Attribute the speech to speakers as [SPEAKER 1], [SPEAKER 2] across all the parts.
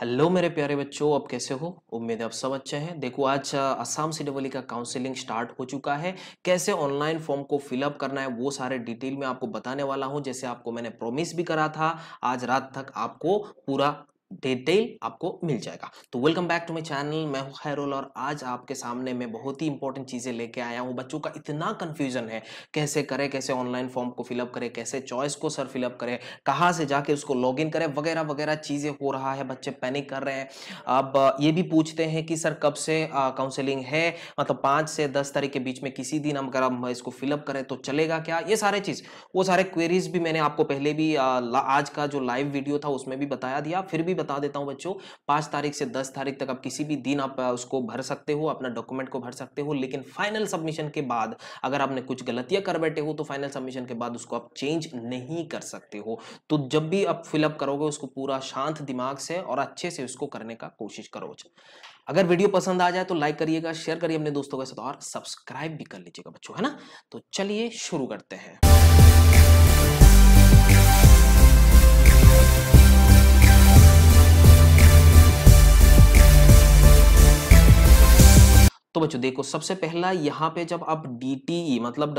[SPEAKER 1] hello मेरे प्यारे बच्चों आप कैसे हो उम्मीद है आप सब अच्छे हैं देखो आज असम सी डबल का काउंसलिंग स्टार्ट हो चुका है कैसे ऑनलाइन फॉर्म को फिलअप करना है वो सारे डिटेल में आपको बताने वाला हूं जैसे आपको मैंने प्रॉमिस भी करा था आज रात तक आपको पूरा डिटेल आपको मिल जाएगा तो welcome back to my channel मैं हूं खैरोल और आज आपके सामने मैं बहुत ही इंपॉर्टेंट चीज़ें लेके आया हूं बच्चों का इतना कन्फ्यूजन है कैसे करें कैसे ऑनलाइन फॉर्म को फिलअप करें कैसे चॉइस को सर फिलअप करें कहाँ से जाके उसको लॉग इन करें वगैरह वगैरह चीज़ें हो रहा है बच्चे पैनिक कर रहे हैं अब ये भी पूछते हैं कि सर कब से काउंसिलिंग है मतलब पाँच से दस तारीख के बीच में किसी दिन हम अगर इसको फिलअप करें तो चलेगा क्या ये सारे चीज़ वो सारे क्वेरीज भी मैंने आपको पहले भी आज का जो लाइव वीडियो था उसमें भी बताया दिया फिर भी बता देता हूँ बच्चों पाँच तारीख से दस तारीख तक आप किसी भी दिन आप उसको भर सकते हो अपना डॉक्यूमेंट को भर सकते हो लेकिन फाइनल सबमिशन के बाद अगर आपने कुछ गलतियाँ कर बैठे हो तो फाइनल सबमिशन के बाद उसको आप चेंज नहीं कर सकते हो तो जब भी आप फिलअप करोगे उसको पूरा शांत दिमाग से और अच्छे से उसको करने का कोशिश करो अगर वीडियो पसंद आ जाए तो लाइक करिएगा शेयर करिए अपने दोस्तों के साथ और सब्सक्राइब भी कर लीजिएगा बच्चों है ना तो चलिए शुरू करते हैं तो बच्चों देखो सबसे पहला यहाँ पे जब आप डी e, मतलब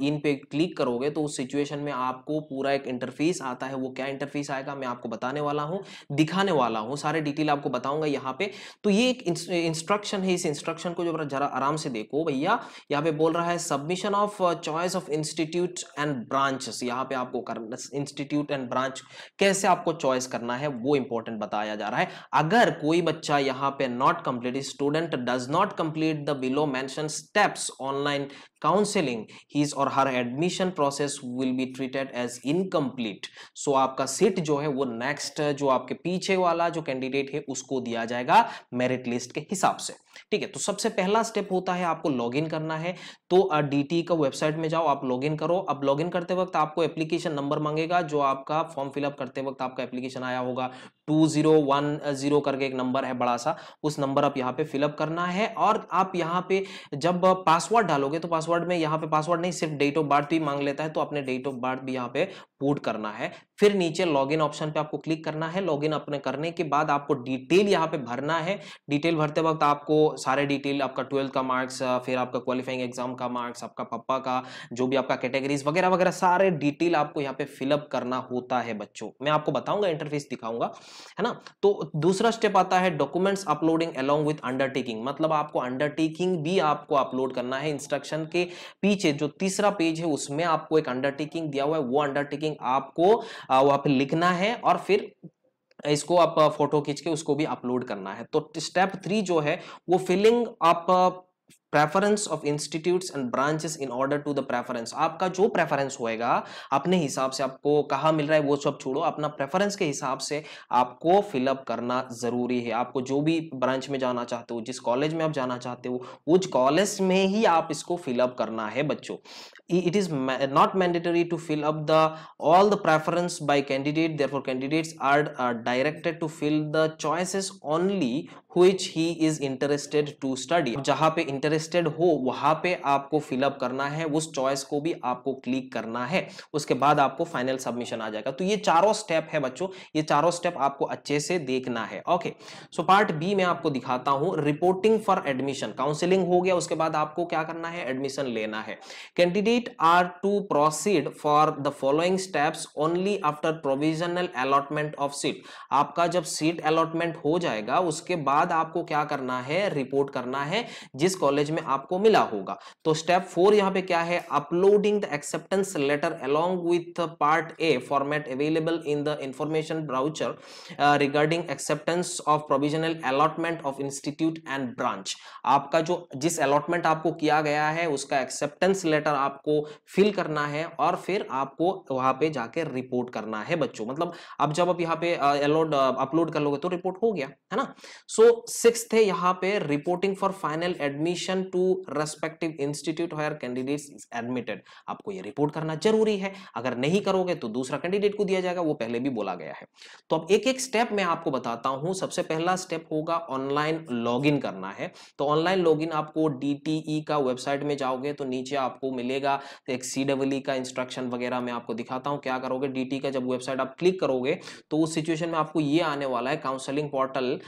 [SPEAKER 1] इन e पे क्लिक करोगे तो उस सिचुएशन में आपको पूरा एक इंटरफेस आता है वो क्या इंटरफेस आएगा मैं आपको बताने वाला हूँ दिखाने वाला हूँ सारे डिटेल आपको बताऊंगा यहाँ पे तो ये एक इंस्ट्रक्शन है इस इंस्ट्रक्शन को जब जरा आराम से देखो भैया यहाँ पे बोल रहा है submission of choice of institute and branch यहाँ पे आपको इंस्टीट्यूट एंड ब्रांच कैसे आपको चॉइस करना है वो इंपॉर्टेंट बताया जा रहा है अगर कोई बच्चा यहाँ up and not complete, a student does not complete the below mentioned steps online counselling his or her admission process will be treated as incomplete so आपका सीट जो है वो नेक्स्ट जो आपके पीछे वाला जो कैंडिडेट है उसको दिया जाएगा मेरिट लिस्ट के हिसाब से ठीक है तो सबसे पहला स्टेप होता है आपको लॉगिन करना है तो डीटी e का वेबसाइट में जाओ आप लॉगिन करो अब लॉगिन करते वक्त आपको एप्लीकेशन नंबर मांगेगा जो आपका फॉर्म फिलअप करते वक्त आपका एप्लीकेशन आया होगा टू जीरो वन जीरो करके एक नंबर है बड़ा सा उस नंबर आप यहाँ पे फिलअप करना है और आप यहाँ पे जब पासवर्ड डालोगे तो पासवर्ड पासवर्ड में यहाँ पे पासवर्ड नहीं सिर्फ डेट ऑफ बर्थ भी मांग लेता है तो अपने डेट ऑफ बर्थ भी यहाँ पे पुट करना है फिर नीचे लॉगिन ऑप्शन पे आपको क्लिक करना है लॉगिन अपने करने के बाद आपको डिटेल यहाँ पे भरना है डिटेल भरते वक्त आपको सारे डिटेल आपका ट्वेल्थ का मार्क्स फिर आपका क्वालिफाइंग एग्जाम का मार्क्स आपका पप्पा का जो भी आपका कैटेगरीज वगैरह वगैरह सारे डिटेल आपको यहाँ पे फिलअप करना होता है बच्चों मैं आपको बताऊंगा इंटरफेस दिखाऊंगा है ना तो दूसरा स्टेप आता है documents uploading along with undertaking मतलब आपको अंडरटेकिंग भी आपको अपलोड करना है इंस्ट्रक्शन के पीछे जो तीसरा पेज है उसमें आपको एक अंडरटेकिंग दिया हुआ है वो अंडरटेकिंग आपको वहां पर लिखना है और फिर इसको आप फोटो खींच के उसको भी अपलोड करना है तो स्टेप थ्री जो है वो फिलिंग आप preference of institute and branches in order to the preference आपका जो प्रेफरेंस होएगा अपने हिसाब से आपको कहा मिल रहा है वो सब छोड़ो अपना प्रेफरेंस के हिसाब से आपको फिलअप करना जरूरी है आपको जो भी ब्रांच में जाना चाहते हो जिस कॉलेज में आप जाना चाहते हो उस कॉलेज में ही आप इसको फिलअप करना है बच्चों it is not mandatory to fill up the all the preference by candidate therefore candidates are directed to fill the choices only who is interested to study जहां पे इंटरेस्ट इंटरेस्टेड हो वहां पे आपको fill up करना है उस choice को भी आपको क्लिक करना है उसके बाद आपको फाइनल सबमिशन आ जाएगा तो ये चारों स्टेप है बच्चों ये चारों स्टेप आपको अच्छे से देखना है ओके सो पार्ट बी मैं आपको दिखाता हूं रिपोर्टिंग फॉर एडमिशन काउंसिलिंग हो गया उसके बाद आपको क्या करना है एडमिशन लेना है candidate are to proceed for the following steps only after provisional allotment of seat आपका जब सीट अलॉटमेंट हो जाएगा उसके बाद आपको क्या करना है रिपोर्ट करना है जिस कॉलेज में आपको मिला होगा तो स्टेप फोर यहाँ पे क्या है uploading the acceptance letter along with part A format available in the information brochure regarding acceptance of provisional allotment of institute and branch आपका जो जिस अलॉटमेंट आपको किया गया है उसका एक्सेप्टेंस लेटर आपको फिल करना है और फिर आपको वहां पे जाके रिपोर्ट करना है बच्चों मतलब अब जब आप यहाँ पे अलोड uh, अपलोड uh, कर लोगे तो रिपोर्ट हो गया है ना सो so, सिक्स है यहाँ पे reporting for final admission to respective institute hire where is admitted आपको ये रिपोर्ट करना जरूरी है अगर नहीं करोगे तो दूसरा कैंडिडेट को दिया जाएगा वो पहले भी बोला गया है तो अब एक एक स्टेप मैं आपको बताता हूं सबसे पहला स्टेप होगा ऑनलाइन लॉगिन करना है तो ऑनलाइन लॉगिन आपको डीटीई e का वेबसाइट में जाओगे तो नीचे आपको मिलेगा एक सी डब्ल्यू e का इंस्ट्रक्शन वगैरह मैं आपको दिखाता हूं क्या करोगे डीटी e का जब वेबसाइट आप क्लिक करोगे तो उस सिचुएशन में आपको ये आने वाला है counselling portal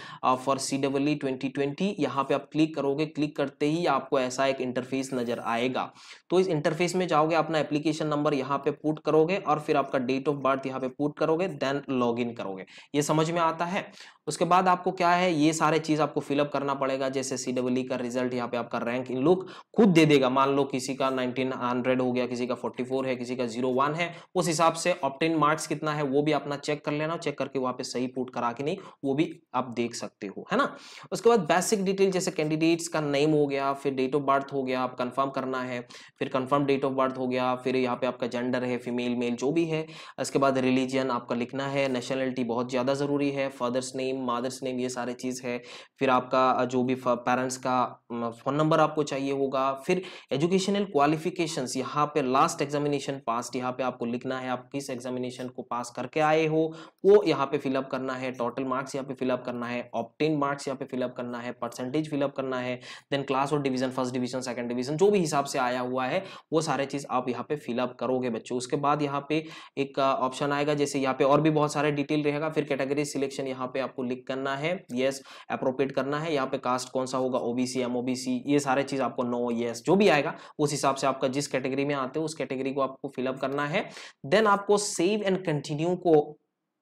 [SPEAKER 1] for C W twenty twenty यहाँ पे आप क्लिक करोगे क्लिक करते ही ही आपको ऐसा एक इंटरफेस नजर आएगा तो इस इंटरफेस में जाओगे अपना एप्लीकेशन नंबर यहाँ पे पुट करोगे और फिर आपका डेट ऑफ बर्थ यहाँ पे पुट करोगे देन लॉग करोगे ये समझ में आता है उसके बाद आपको क्या है ये सारे चीज़ आपको फिलअप करना पड़ेगा जैसे सी डब्ल e का रिजल्ट यहाँ पे आपका रैंक इन लोग खुद दे देगा मान लो किसी का 1900 हो गया किसी का 44 है किसी का 01 है उस हिसाब से ऑप्टेन मार्क्स कितना है वो भी अपना चेक कर लेना चेक करके वहाँ पे सही पुट करा के नहीं वो भी आप देख सकते हो है ना उसके बाद बेसिक डिटेल जैसे कैंडिडेट्स का नेम हो गया फिर डेट ऑफ बर्थ हो गया आप कन्फर्म करना है फिर कन्फर्म डेट ऑफ बर्थ हो गया फिर यहाँ पे आपका जेंडर है फीमेल मेल जो भी है उसके बाद रिलीजन आपका लिखना है नेशनलिटी बहुत ज़्यादा ज़रूरी है father's name name mother's name ये सारे चीज़ है फिर आपका जो भी पेरेंट्स का फ़ोन नंबर आपको चाहिए होगा फिर एजुकेशनल क्वालिफिकेशंस यहाँ पे लास्ट एग्जामिनेशन पास यहाँ पे आपको लिखना है आप किस एग्जामिनेशन को पास करके आए हो वो यहाँ पे फिलअप करना है टोटल मार्क्स यहाँ पे फिलअप करना है ऑप्टेन मार्क्स यहाँ पे फिलअप करना है परसेंटेज फिलअप करना है देन क्लास और division first division second division जो भी हिसाब से आया हुआ है वो सारे चीज़ आप यहाँ पे फिलअप करोगे बच्चों उसके बाद यहाँ पे एक ऑप्शन आएगा जैसे यहाँ पे और भी बहुत सारे डिटेल रहेगा फिर कैटेगरी सिलेक्शन यहाँ पे आपको लिख करना है यस अप्रोप्रिएट करना है यहाँ पे कास्ट कौन सा होगा ओबीसी एमओबीसी ये सारे चीज़ आपको नो येस जो भी आएगा उस हिसाब से आपका जिस कैटेगरी में आते हो उस कैटेगरी को आपको फिलअप करना है देन आपको सेव एंड कंटिन्यू को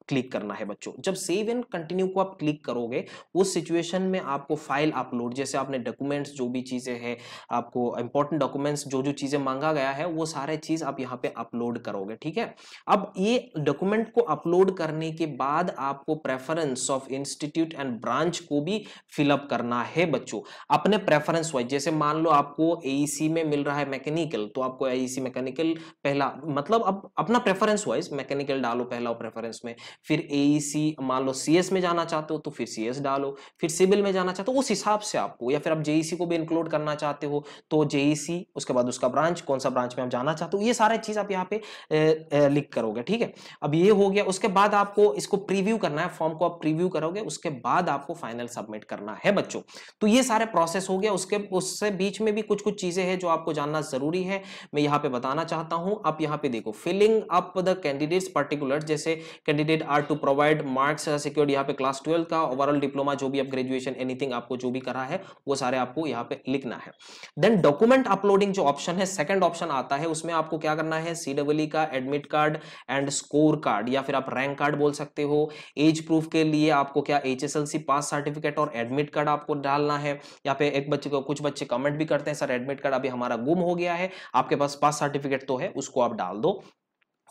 [SPEAKER 1] क्लिक करना है बच्चों जब सेव एंड कंटिन्यू को आप क्लिक करोगे उस सिचुएशन में आपको फाइल अपलोड जैसे आपने डॉक्यूमेंट्स जो भी चीज़ें हैं आपको इंपॉर्टेंट डॉक्यूमेंट्स जो जो चीज़ें मांगा गया है वो सारे चीज़ आप यहाँ पे अपलोड करोगे ठीक है अब ये डॉक्यूमेंट को अपलोड करने के बाद आपको preference of institute and branch को भी फिलअप करना है बच्चों अपने प्रेफरेंस वाइज जैसे मान लो आपको ए e में मिल रहा है मैकेनिकल तो आपको ए e मैकेनिकल पहला मतलब अब अपना प्रेफरेंस वाइज मैकेनिकल डालो पहला प्रेफरेंस में फिर ए e मान लो सी में जाना चाहते हो तो फिर सी डालो फिर सिविल में जाना चाहते हो उस हिसाब से आपको या फिर आप जेईसी e को भी इंक्लूड करना चाहते हो तो जेईसी e उसके बाद उसका ब्रांच कौन सा ब्रांच में आप जाना चाहते हो ये सारे चीज आप यहाँ पे लिख करोगे ठीक है अब ये हो गया उसके बाद आपको इसको प्रीव्यू करना है फॉर्म को आप प्रीव्यू करोगे उसके बाद आपको फाइनल सबमिट करना है बच्चों तो ये सारे प्रोसेस हो गया उसके उससे बीच में भी कुछ कुछ चीजें हैं जो आपको जानना जरूरी है मैं यहाँ पे बताना चाहता हूँ आप यहाँ पे देखो filling up the candidates particular जैसे candidate are to provide marks secured यहाँ पे क्लास ट्वेल्व का ओवरऑल डिप्लोमा जो भी आप ग्रेजुएशन एनीथिंग आपको जो भी करा है वो सारे आपको यहाँ पे लिखना है देन डॉक्यूमेंट अपलोडिंग जो ऑप्शन है सेकंड ऑप्शन आता है उसमें आपको क्या करना है सीडब्ल्यू e का admit card and score card या फिर आप रैंक कार्ड बोल सकते हो एज प्रूफ के लिए आपको क्या एच पास सर्टिफिकेट और एडमिट कार्ड आपको डालना है यहाँ पे एक बच्चे को कुछ बच्चे कमेंट भी करते हैं सर एडमिट कार्ड अभी हमारा गुम हो गया है आपके पास पास सर्टिफिकेट तो है उसको आप डाल दो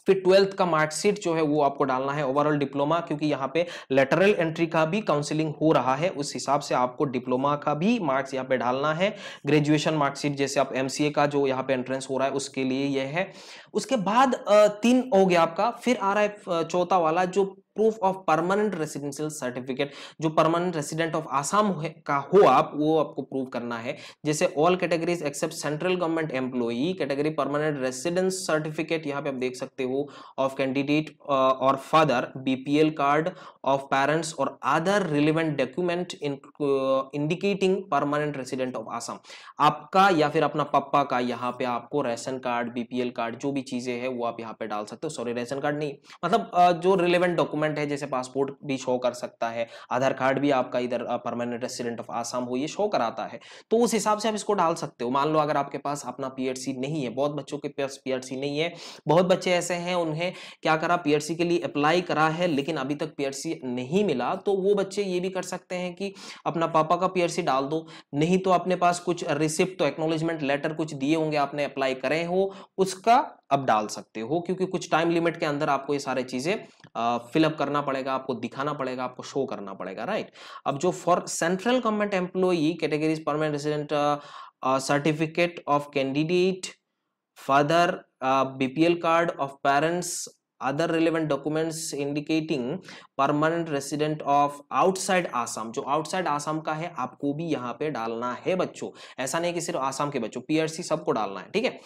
[SPEAKER 1] फिर ट्वेल्थ का मार्कशीट जो है वो आपको डालना है ओवरऑल डिप्लोमा क्योंकि यहाँ पे लेटरल एंट्री का भी काउंसिलिंग हो रहा है उस हिसाब से आपको डिप्लोमा का भी मार्क्स यहाँ पे डालना है ग्रेजुएशन मार्कशीट जैसे आप एम का जो यहाँ पे एंट्रेंस हो रहा है उसके लिए यह है उसके बाद तीन हो गया आपका फिर आ रहा है चौथा वाला जो proof of permanent residential certificate जो परमानेंट रेसिडेंट ऑफ आसाम का हो आप वो आपको प्रूव करना है जैसे all categories except central government employee category permanent residence certificate यहाँ पे आप देख सकते हो ऑफ कैंडिडेट uh, और father BPL card of parents और other relevant document indicating permanent resident of Assam आपका या फिर अपना पप्पा का यहाँ पे आपको रेशन कार्ड बीपीएल कार्ड जो भी चीजें है वो आप यहाँ पे डाल सकते हो सॉरी रेशन कार्ड नहीं मतलब uh, जो रिलेवेंट डॉक्यूमेंट डॉक्यूमेंट है जैसे पासपोर्ट भी शो कर सकता है आधार कार्ड भी आपका इधर परमानेंट रेसिडेंट ऑफ आसाम हो ये शो कराता है तो उस हिसाब से आप इसको डाल सकते हो मान लो अगर आपके पास अपना पीएचसी नहीं है बहुत बच्चों के पास पीएचसी नहीं है बहुत बच्चे ऐसे हैं उन्हें क्या करा पीएचसी के लिए अप्लाई करा है लेकिन अभी तक पीएचसी नहीं मिला तो वो बच्चे ये भी कर सकते हैं कि अपना पापा का पीएचसी डाल दो नहीं तो अपने पास कुछ रिसिप्ट तो एक्नोलेजमेंट लेटर कुछ दिए होंगे आपने अप्लाई करे हो उसका अब डाल सकते हो क्योंकि कुछ टाइम लिमिट के अंदर आपको ये सारी चीजें फिलअप अप करना पड़ेगा आपको दिखाना पड़ेगा आपको शो करना पड़ेगा राइट अब जो for central government employee categories permanent resident certificate of candidate father BPL card of parents other relevant documents indicating permanent resident of outside Assam जो आउटसाइड आसाम का है आपको भी यहाँ पे डालना है बच्चों ऐसा नहीं कि सिर्फ आसाम के बच्चों पीआरसी सबको डालना है ठीक है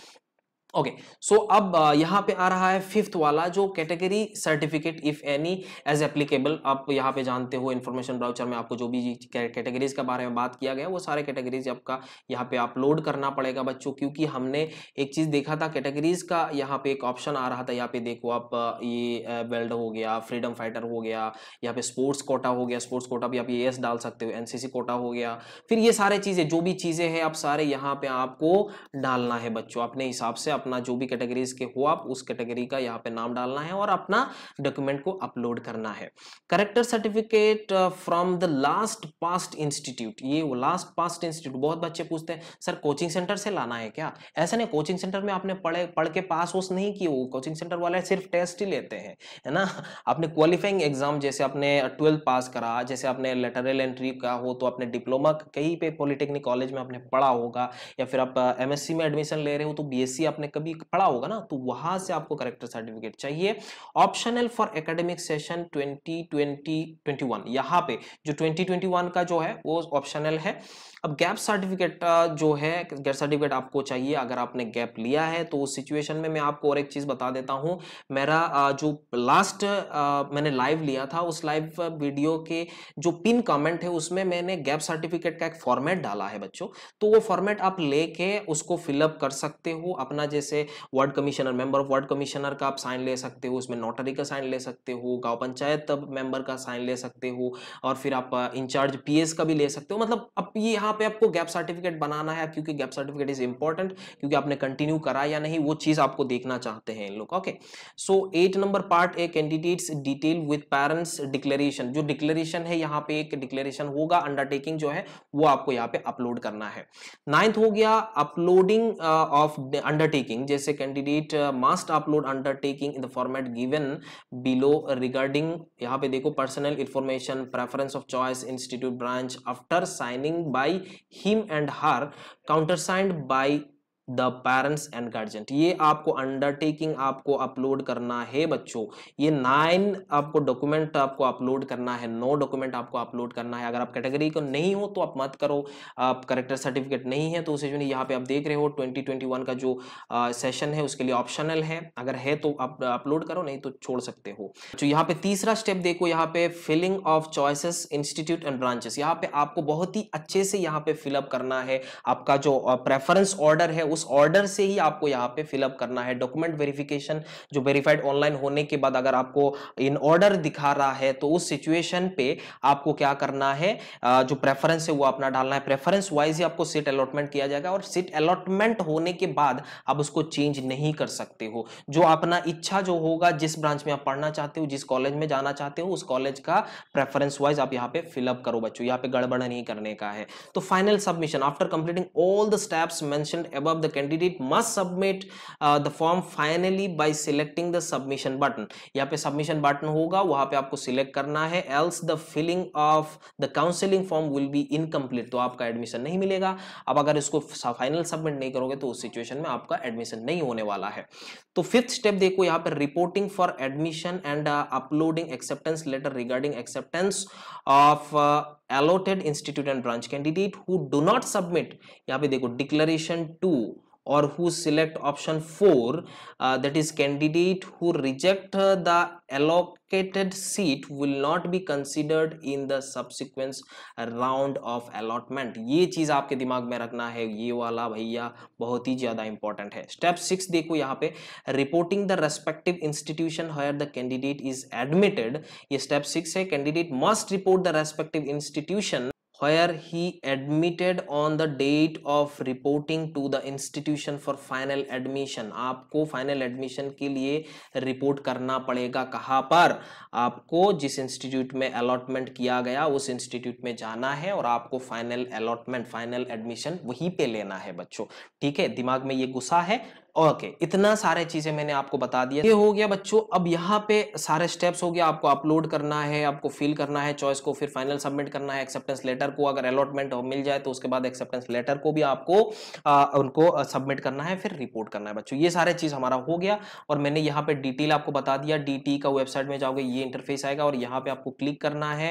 [SPEAKER 1] ओके सो अब यहाँ पे आ रहा है फिफ्थ वाला जो category certificate if any as applicable आप यहाँ पे जानते हो इन्फॉर्मेशन ब्राउचर में आपको जो भी कैटेगरीज के बारे में बात किया गया वो सारे कैटेगरीज आपका यहाँ पे अपलोड करना पड़ेगा बच्चों क्योंकि हमने एक चीज़ देखा था कैटेगरीज का यहाँ पे एक ऑप्शन आ रहा था यहाँ पे देखो आप ये वेल्ड हो गया फ्रीडम फाइटर हो गया यहाँ पे स्पोर्ट्स कोटा हो गया स्पोर्ट्स कोटा भी आप ये एस डाल सकते हो एनसीसी कोटा हो गया फिर ये सारे चीज़ें जो भी चीज़ें हैं आप सारे यहाँ पे आपको डालना है बच्चों अपने हिसाब से अपने अपना जो भी कैटेगरीज के हो आप उस कैटेगरी का यहाँ पे नाम डालना है और अपना डॉक्यूमेंट को अपलोड करना है character certificate from the last past institute ये वो लास्ट पास्ट इंस्टीट्यूट बहुत बच्चे पूछते हैं सर कोचिंग सेंटर से लाना है क्या ऐसा नहीं कोचिंग सेंटर में आपने पढ़े पढ़ के पास वोस नहीं किए वो कोचिंग सेंटर वाले सिर्फ टेस्ट ही लेते हैं है ना आपने क्वालिफाइंग एग्जाम जैसे आपने ट्वेल्थ पास करा जैसे आपने लेटरल एंट्री का हो तो आपने डिप्लोमा कहीं पे पॉलिटेक्निक कॉलेज में आपने पढ़ा होगा या फिर आप एमएससी uh, में एडमिशन ले रहे हो तो बीएससी आपने कभी पढ़ा होगा ना तो वहां से आपको करेक्टर सर्टिफिकेट चाहिए ऑप्शनल फॉर एकेडमिक सेशन 2020-21 यहां पे जो 2021 का जो है वो ऑप्शनल है अब गैप सर्टिफिकेट जो है गैप सर्टिफिकेट आपको चाहिए अगर आपने गैप लिया है तो उस सिचुएशन में मैं आपको और एक चीज बता देता हूं मेरा जो लास्ट मैंने लाइव लिया था उस लाइव वीडियो के जो पिन कमेंट है उसमें मैंने गैप सर्टिफिकेट का एक फॉर्मेट डाला है बच्चों तो वो फॉर्मेट आप लेके उसको फिलअप कर सकते हो अपना जैसे ward commissioner member of ward commissioner का आप साइन ले सकते हो उसमें नोटरी का साइन ले सकते हो गांव पंचायत मेंबर का साइन ले सकते हो और फिर आप इंचार्ज पी का भी ले सकते हो मतलब अब यहाँ पे आपको गैप सर्टिफिकेट बनाना है क्योंकि गैप सर्टिफिकेट इज इंपॉर्टेंट क्योंकि आपने कंटिन्यू करा या नहीं वो चीज़ आपको देखना चाहते हैं इन लोग okay so eight number part A candidate detail with parents declaration जो डिक्लेरेशन है यहाँ पे एक डिक्लेरेशन होगा अंडरटेकिंग जो है वो आपको यहाँ पे अपलोड करना है नाइन्थ हो गया अपलोडिंग ऑफ अंडरटेकिंग अंडरटेकिंग जैसे candidate must upload undertaking in the format given below regarding यहाँ पे देखो personal information preference of choice institute branch after signing by him and her countersigned by the parents and guardian ये आपको undertaking आपको upload करना है बच्चों ये नाइन आपको डॉक्यूमेंट आपको अपलोड करना है नो डॉक्यूमेंट आपको अपलोड करना है अगर आप कैटेगरी को नहीं हो तो आप मत करो आप करेक्टर सर्टिफिकेट नहीं है तो उसे जो यहाँ पे आप देख रहे हो 2021 का जो आ, सेशन है उसके लिए ऑप्शनल है अगर है तो आप अपलोड करो नहीं तो छोड़ सकते हो जो तो यहाँ पे तीसरा स्टेप देखो यहाँ पे filling of choices institute and branches यहाँ पे आपको बहुत ही अच्छे से यहाँ पे फिलअप करना है आपका जो प्रेफरेंस ऑर्डर है उस ऑर्डर से ही आपको यहाँ पे फिलअप करना है डॉक्यूमेंट वेरिफिकेशन जो वेरीफाइड ऑनलाइन होने के बाद अगर आपको इन ऑर्डर दिखा रहा है तो उस सिचुएशन पे आपको क्या करना है जो प्रेफरेंस है वो अपना डालना है प्रेफरेंस वाइज ही आपको सीट अलॉटमेंट किया जाएगा और सीट अलॉटमेंट होने के बाद आप उसको चेंज नहीं कर सकते हो जो अपना इच्छा जो होगा जिस ब्रांच में आप पढ़ना चाहते हो जिस कॉलेज में जाना चाहते हो उस कॉलेज का प्रेफरेंस वाइज आप यहाँ पे फिलअप करो बच्चों यहाँ पे गड़बड़ नहीं करने का है तो final submission after completing all the steps mentioned अब the the candidate must submit uh, the form finally by selecting the submission button yahan pe submission button hoga wahan pe aapko select karna hai else the filling of the counseling form will be incomplete to aapka admission nahi milega ab agar isko final submit nahi karoge to us situation mein aapka admission nahi hone wala hai to fifth step dekho yahan pe reporting for admission and uh, uploading acceptance letter regarding acceptance of uh, allotted institute and branch candidate who do not submit यहाँ पे देखो declaration to or who select option 4 uh, that is candidate who reject uh, the allocated seat will not be considered in the subsequent round of allotment ये चीज़ आपके दिमाग में रखना है ये वाला भैया बहुत ही ज़्यादा इंपॉर्टेंट है स्टेप सिक्स देखो यहाँ पे reporting the respective institution where the candidate is admitted ये स्टेप सिक्स है candidate must report the respective institution where he admitted on the date of reporting to the institution for final admission आपको final admission के लिए report करना पड़ेगा कहाँ पर आपको जिस institute में allotment किया गया उस institute में जाना है और आपको final allotment final admission वहीं पे लेना है बच्चों ठीक है दिमाग में ये गुस्सा है ओके इतना सारे चीजें मैंने आपको बता दिया ये हो गया बच्चों अब यहाँ पे सारे स्टेप्स हो गया आपको अपलोड करना है आपको फिल करना है चॉइस को फिर फाइनल सबमिट करना है एक्सेप्टेंस लेटर को अगर अलॉटमेंट मिल जाए तो उसके बाद एक्सेप्टेंस लेटर को भी आपको आ, उनको सबमिट करना है फिर रिपोर्ट करना है बच्चों ये सारे चीज हमारा हो गया और मैंने यहाँ पे डिटेल आपको बता दिया डी का वेबसाइट में जाओगे ये इंटरफेस आएगा और यहाँ पे आपको क्लिक करना है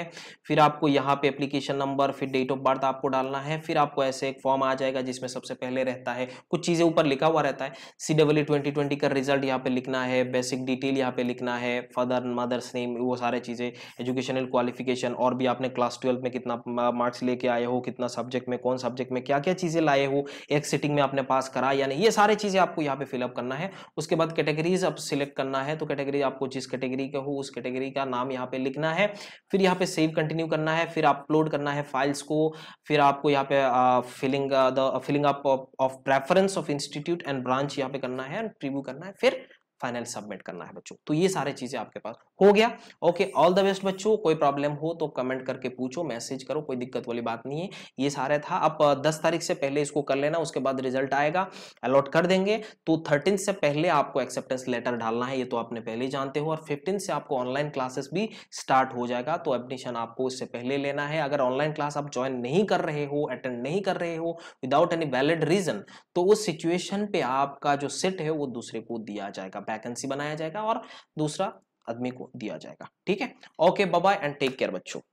[SPEAKER 1] फिर आपको यहाँ पे अप्लीकेशन नंबर फिर डेट ऑफ बर्थ आपको डालना है फिर आपको ऐसे एक फॉर्म आ जाएगा जिसमें सबसे पहले रहता है कुछ चीजें ऊपर लिखा हुआ रहता है सी डब्ल्यू ट्वेंटी ट्वेंटी का रिजल्ट यहाँ पे लिखना है बेसिक डिटेल यहाँ पे लिखना है फादर मदर्स नेम वो सारे चीज़ें एजुकेशनल क्वालिफिकेशन और भी आपने क्लास ट्वेल्व में कितना मार्क्स लेके आए हो कितना सब्जेक्ट में कौन सब्जेक्ट में क्या क्या चीज़ें लाए हो एक सिटिंग में आपने पास करा या नहीं ये सारी चीज़ें आपको यहाँ पे फिलअप करना है उसके बाद कैटेगरीज आप सिलेक्ट करना है तो कैटेगरी आपको जिस कैटेगरी का हो उस कैटेगरी का नाम यहाँ पे लिखना है फिर यहाँ पे सेव कंटिन्यू करना है फिर अपलोड करना है फाइल्स को फिर आपको यहाँ पे filling the filling up of preference of institute and branch यहाँ पे करना है प्रीव्यू करना है फिर फाइनल सबमिट करना है बच्चों तो ये सारी चीज़ें आपके पास हो गया ओके ऑल द बेस्ट बच्चों कोई प्रॉब्लम हो तो कमेंट करके पूछो मैसेज करो कोई दिक्कत वाली बात नहीं है ये सारे था आप 10 तारीख से पहले इसको कर लेना उसके बाद रिजल्ट आएगा अलॉट कर देंगे तो थर्टीन से पहले आपको एक्सेप्टेंस लेटर डालना है ये तो आपने पहले जानते हो और फिफ्टीन से आपको ऑनलाइन क्लासेस भी स्टार्ट हो जाएगा तो एडमिशन आपको इससे पहले लेना है अगर ऑनलाइन क्लास आप ज्वाइन नहीं कर रहे हो अटेंड नहीं कर रहे हो विदाउट एनी वैलिड रीजन तो उस सिचुएशन पे आपका जो सेट है वो दूसरे को दिया जाएगा वैकेंसी बनाया जाएगा और दूसरा आदमी को दिया जाएगा ठीक है okay bye and take care बच्चों